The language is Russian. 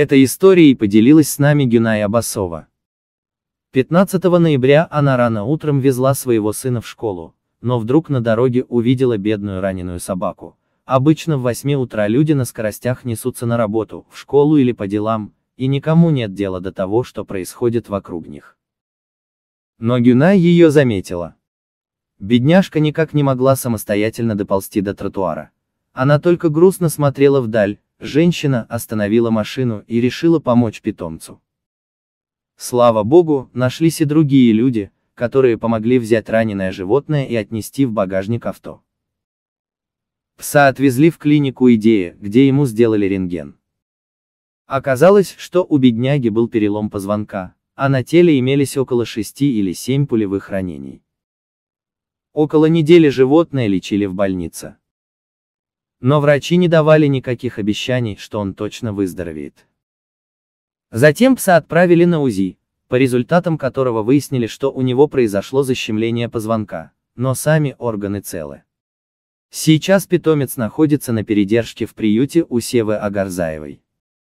Этой историей поделилась с нами Гюная Абасова. 15 ноября она рано утром везла своего сына в школу, но вдруг на дороге увидела бедную раненую собаку. Обычно в 8 утра люди на скоростях несутся на работу, в школу или по делам, и никому нет дела до того, что происходит вокруг них. Но Гюна ее заметила. Бедняжка никак не могла самостоятельно доползти до тротуара. Она только грустно смотрела вдаль, Женщина остановила машину и решила помочь питомцу. Слава богу, нашлись и другие люди, которые помогли взять раненое животное и отнести в багажник авто. Пса отвезли в клинику Идея, где ему сделали рентген. Оказалось, что у бедняги был перелом позвонка, а на теле имелись около 6 или 7 пулевых ранений. Около недели животное лечили в больнице. Но врачи не давали никаких обещаний, что он точно выздоровеет. Затем пса отправили на УЗИ, по результатам которого выяснили, что у него произошло защемление позвонка, но сами органы целы. Сейчас питомец находится на передержке в приюте у Севы Агарзаевой.